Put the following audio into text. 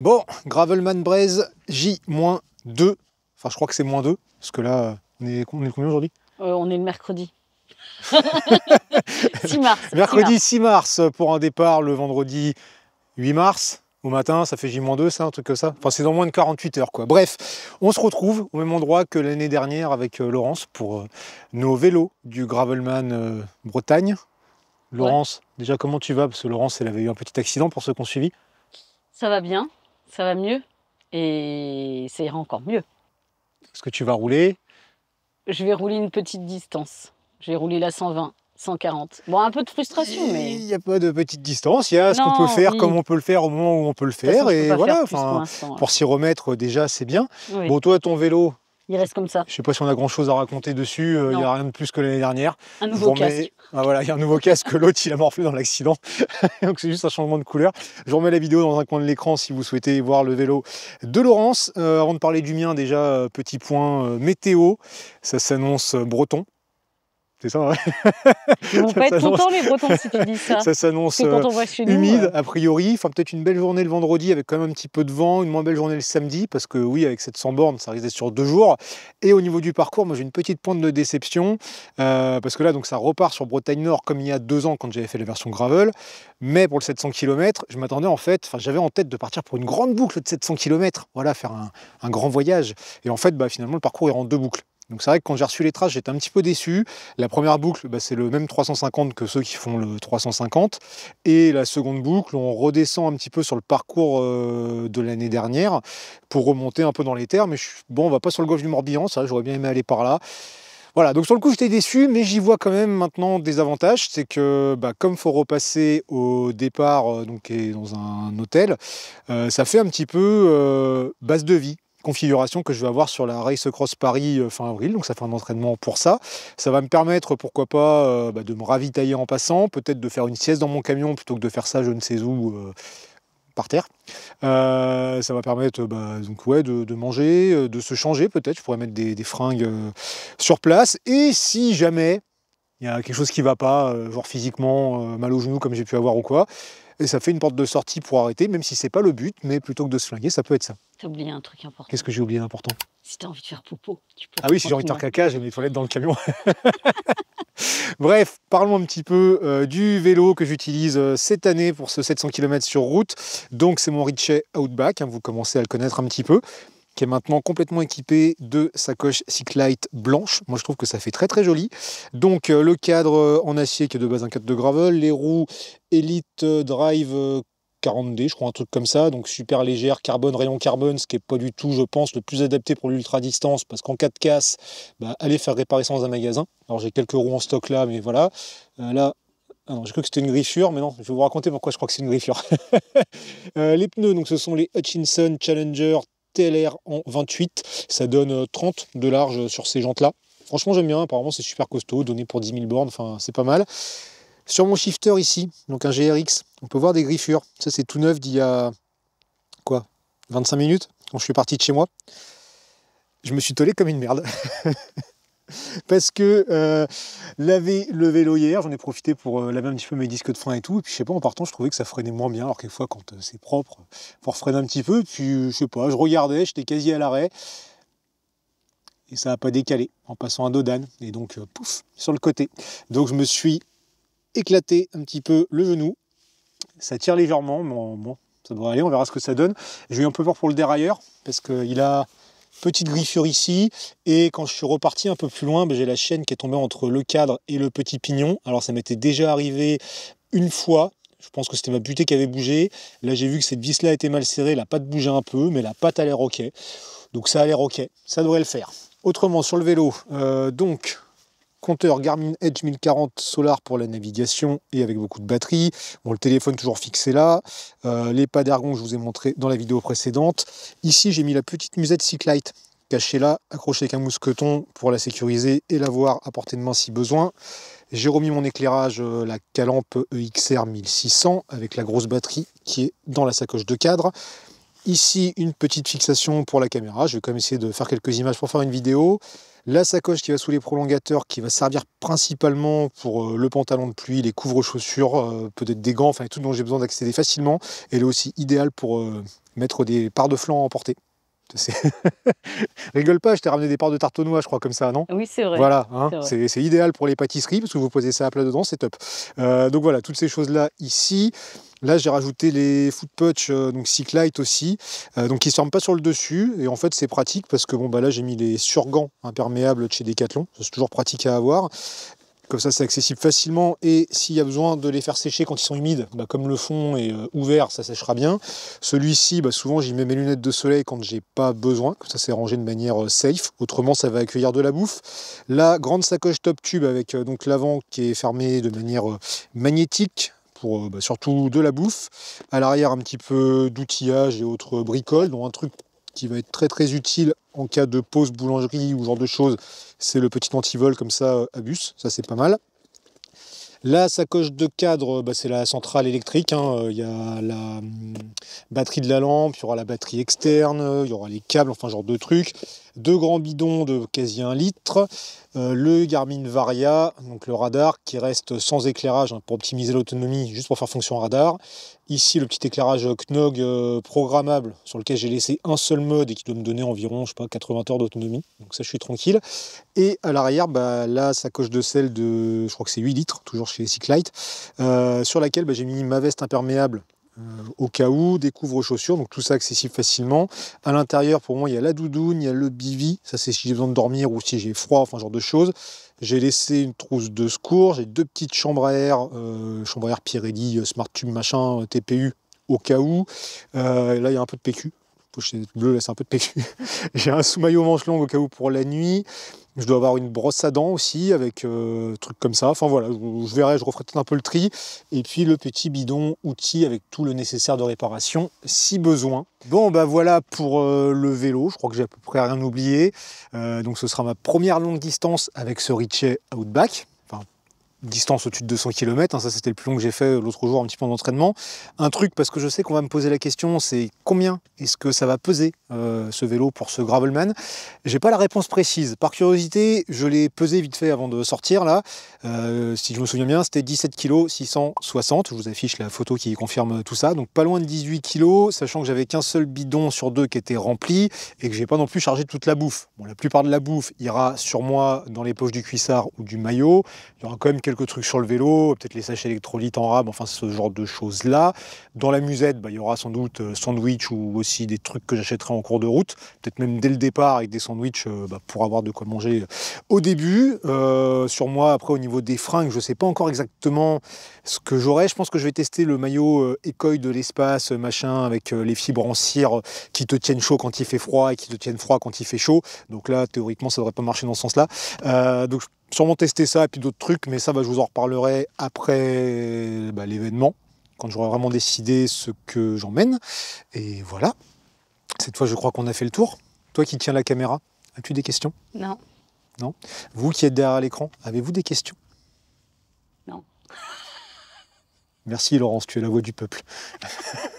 Bon, Gravelman Braise J-2. Enfin, je crois que c'est moins 2, parce que là, on est, est combien aujourd'hui euh, On est le mercredi. 6 mars. Mercredi 6 mars. pour un départ le vendredi 8 mars. Au matin, ça fait J-2, ça, un truc comme ça. Enfin, c'est dans moins de 48 heures, quoi. Bref, on se retrouve au même endroit que l'année dernière avec euh, Laurence pour euh, nos vélos du Gravelman Bretagne. Laurence, déjà, comment tu vas Parce que Laurence, elle avait eu un petit accident pour ceux qui ont suivi. Ça va bien ça va mieux et ça ira encore mieux. Est-ce que tu vas rouler Je vais rouler une petite distance. Je vais rouler la 120. 140. Bon, un peu de frustration, mais. Il n'y a pas de petite distance, il y a ce qu'on peut faire comme on peut le faire au moment où on peut le faire. et voilà, hein. pour s'y remettre déjà, c'est bien. Bon, toi, ton vélo, il reste comme ça. Je sais pas si on a grand chose à raconter dessus. Euh, il n'y a rien de plus que l'année dernière. Un nouveau casque. Ah, voilà, il y a un nouveau casque. L'autre, il a morflé dans l'accident. Donc c'est juste un changement de couleur. Je remets la vidéo dans un coin de l'écran si vous souhaitez voir le vélo de Laurence. Euh, avant de parler du mien, déjà, euh, petit point météo. Ça s'annonce breton. C'est ça. ouais. vont ça pas être contents les Bretons si tu dis ça. ça s'annonce euh, humide euh, a priori. Enfin peut-être une belle journée le vendredi avec quand même un petit peu de vent, une moins belle journée le samedi parce que oui avec 700 bornes ça risque sur deux jours. Et au niveau du parcours, moi j'ai une petite pointe de déception euh, parce que là donc ça repart sur Bretagne Nord comme il y a deux ans quand j'avais fait la version gravel. Mais pour le 700 km, je m'attendais en fait, enfin j'avais en tête de partir pour une grande boucle de 700 km. Voilà faire un, grand voyage. Et en fait bah, finalement le parcours est en deux boucles. Donc c'est vrai que quand j'ai reçu les traces, j'étais un petit peu déçu. La première boucle, bah, c'est le même 350 que ceux qui font le 350. Et la seconde boucle, on redescend un petit peu sur le parcours euh, de l'année dernière pour remonter un peu dans les terres. Mais bon, on va pas sur le golfe du Morbihan, ça j'aurais bien aimé aller par là. Voilà, donc sur le coup j'étais déçu, mais j'y vois quand même maintenant des avantages. C'est que comme bah, comme faut repasser au départ, euh, donc et dans un hôtel, euh, ça fait un petit peu base de vie configuration que je vais avoir sur la Race Cross Paris euh, fin avril, donc ça fait un entraînement pour ça. Ça va me permettre, pourquoi pas, euh, bah, de me ravitailler en passant, peut-être de faire une sieste dans mon camion plutôt que de faire ça je ne sais où. Euh, par terre. ça va permettre bah, donc, ouais, de, manger, de se changer peut-être. Je pourrais mettre des fringues sur place. Et si jamais il y a quelque chose qui ne va pas, genre euh, physiquement, euh, mal au genou comme j'ai pu avoir ou quoi. Et ça fait une porte de sortie pour arrêter, même si c'est pas le but, mais plutôt que de se flinguer, ça peut être ça. T'as oublié un truc important. Qu'est-ce que j'ai oublié d'important Si t'as envie de faire popo, tu peux. Ah oui, si j'ai envie de faire hein. caca, j'ai mes toilettes dans le camion. Bref, parlons un petit peu euh, du vélo que j'utilise cette année pour ce 700 km sur route. Donc c'est mon Ritchey Outback, hein, vous commencez à le connaître un petit peu qui est maintenant complètement équipé de sacoche Cyclite blanche. Moi, je trouve que ça fait très très joli. Donc, euh, le cadre euh, en acier qui est de base un cadre de gravel, les roues Elite euh, Drive 40D, je crois, un truc comme ça. Donc super légère, carbone, rayon carbone, ce qui est pas du tout, je pense, le plus adapté pour l'ultra distance, parce qu'en cas de casse, bah, allez faire réparer ça dans un magasin. Alors j'ai quelques roues en stock là, mais voilà. là, je crois que c'était une griffure, mais non, je vais vous raconter pourquoi je crois que c'est une griffure. les pneus, donc ce sont les Hutchinson Challenger TLR en 28. Ça donne 30 euh, de large sur ces jantes-là. Franchement, j'aime bien. Apparemment, c'est super costaud. Donné pour 10 000 bornes, enfin, c'est pas mal. Sur mon shifter ici, donc un GRX, on peut voir des griffures. Ça, c'est tout neuf d'il y a quoi 25 minutes quand je suis parti de chez moi. Je me suis tolé comme une merde. parce que euh, laver le vélo hier, j'en ai profité pour euh, laver un petit peu mes disques de frein et tout. Et puis je sais pas, en partant, je trouvais que ça freinait moins bien. Alors quelquefois, quand euh, c'est propre, faut freiner un petit peu. Puis je sais pas, je regardais, j'étais quasi à l'arrêt. Et ça n'a pas décalé en passant à Dodane. Et donc, pouf, sur le côté. Donc je me suis éclaté un petit peu le genou. Ça tire légèrement, mais bon, ça doit aller, on verra ce que ça donne. J'ai vais un peu peur pour le dérailleur, parce qu'il a petite griffure ici. Et quand je suis reparti un peu plus loin, ben, j'ai la chaîne qui est tombée entre le cadre et le petit pignon. Alors ça m'était déjà arrivé une fois. Je pense que c'était ma butée qui avait bougé. Là, j'ai vu que cette vis-là était mal serrée. La patte bougeait un peu, mais la patte a l'air OK. Donc ça a l'air OK. Ça devrait le faire. Autrement, sur le vélo, euh, donc compteur Garmin Edge 1040 solar pour la navigation et avec beaucoup de batterie. Bon, le téléphone toujours fixé là. Euh, les pas d'argon, je vous ai montré dans la vidéo précédente. Ici, j'ai mis la petite musette Cyclite cachée là, accrochée avec un mousqueton pour la sécuriser et l'avoir à portée de main si besoin. J'ai remis mon éclairage, euh, la Calampe EXR 1600 avec la grosse batterie qui est dans la sacoche de cadre. Ici, une petite fixation pour la caméra. Je vais quand même essayer de faire quelques images pour faire une vidéo. La sacoche qui va sous les prolongateurs, qui va servir principalement pour euh, le pantalon de pluie, les couvre-chaussures, euh, peut-être des gants, enfin tout dont j'ai besoin d'accéder facilement. Elle est aussi idéale pour euh, mettre des parts de flanc à emporter. Rigole pas, je t'ai ramené des parts de tarte je crois, comme ça, non Oui, c'est vrai. Voilà, hein, c'est idéal pour les pâtisseries, parce que vous posez ça à plat dedans, c'est top. Euh, donc voilà, toutes ces choses-là ici. Là, j'ai rajouté les foot euh, donc cyclite aussi, euh, donc qui ne pas sur le dessus. Et en fait, c'est pratique parce que bon, bah, là, j'ai mis les surgants imperméables de chez Decathlon. C'est toujours pratique à avoir. Comme ça, c'est accessible facilement. Et s'il y a besoin de les faire sécher quand ils sont humides, bah, comme le fond est euh, ouvert, ça séchera bien. Celui-ci, bah, souvent, j'y mets mes lunettes de soleil quand j'ai pas besoin. Comme ça, c'est rangé de manière euh, safe. Autrement, ça va accueillir de la bouffe. La grande sacoche top tube avec euh, donc l'avant qui est fermé de manière magnétique pour bah, surtout de la bouffe. À l'arrière, un petit peu d'outillage et autres bricoles, dont un truc qui va être très très utile en cas de pause boulangerie ou genre de choses, c'est le petit antivol comme ça euh, à bus, ça c'est pas mal. La sacoche de cadre, bah, c'est la centrale électrique. Il hein. euh, y a la hum, batterie de la lampe, il y aura la batterie externe, il euh, y aura les câbles, enfin genre de trucs. Deux grands bidons de quasi un litre. le Garmin Varia, donc le radar qui reste sans éclairage hein, pour optimiser l'autonomie, juste pour faire fonction radar. Ici, le petit éclairage Knog euh, programmable sur lequel j'ai laissé un seul mode et qui doit me donner environ, je sais pas, 80 heures d'autonomie. Donc ça, je suis tranquille. Et à l'arrière, bah, la sacoche de sel de, je crois que c'est 8 litres, toujours chez Cyclite, euh, sur laquelle bah, j'ai mis ma veste imperméable euh, au cas où, des couvres chaussures donc tout ça accessible facilement. À l'intérieur, pour moi, il y a la doudoune, il y a le bivi ça c'est si j'ai besoin de dormir ou si j'ai froid, enfin ce genre de choses. J'ai laissé une trousse de secours, j'ai deux petites chambres à air, euh, chambre à air Pirelli, euh, Smart Tube, machin, TPU, au cas où. là, il y a un peu de PQ. Je bleue, là, c'est un peu de PQ. j'ai un sous-maillot manche longue au cas où pour la nuit. Je dois avoir une brosse à dents aussi, avec euh, truc comme ça. Enfin voilà, je, verrai, je referai peut-être un peu le tri. Et puis le petit bidon outil avec tout le nécessaire de réparation, si besoin. Bon, bah voilà pour euh, le vélo. Je crois que j'ai à peu près rien oublié. Euh, donc ce sera ma première longue distance avec ce Ritchie Outback distance au-dessus de 200 km, hein, ça c'était le plus long que j'ai fait euh, l'autre jour un petit peu en entraînement. Un truc parce que je sais qu'on va me poser la question, c'est combien est-ce que ça va peser euh, ce vélo pour ce gravelman J'ai pas la réponse précise. Par curiosité, je l'ai pesé vite fait avant de sortir là. Euh, si je me souviens bien, c'était 17 kg 660. Je vous affiche la photo qui confirme tout ça. Donc pas loin de 18 kg, sachant que j'avais qu'un seul bidon sur deux qui était rempli et que j'ai pas non plus chargé toute la bouffe. Bon, la plupart de la bouffe ira sur moi dans les poches du cuissard ou du maillot. Il y aura quand même quelques trucs sur le vélo, peut-être les sachets électrolytes en rab, enfin ce genre de choses-là. Dans la musette, bah, il y aura sans doute euh, sandwich ou aussi des trucs que j'achèterai en cours de route, peut-être même dès le départ avec des sandwichs euh, bah, pour avoir de quoi manger euh, au début. sur moi, après au niveau des fringues, je ne sais pas encore exactement ce que j'aurai. Je pense que je vais tester le maillot écoil de l'espace, machin, avec les fibres en cire qui te tiennent chaud quand il fait froid et qui te tiennent froid quand il fait chaud. Donc là, théoriquement, ça devrait pas marcher dans ce sens-là. donc sûrement tester ça et puis d'autres trucs, mais ça, bah, je vous en reparlerai après bah, l'événement, quand j'aurai vraiment décidé ce que j'emmène. Et voilà. Cette fois, je crois qu'on a fait le tour. Toi qui tiens la caméra, as-tu des questions Non. Non Vous qui êtes derrière l'écran, avez-vous des questions Non. Merci Laurence, tu es la voix du peuple.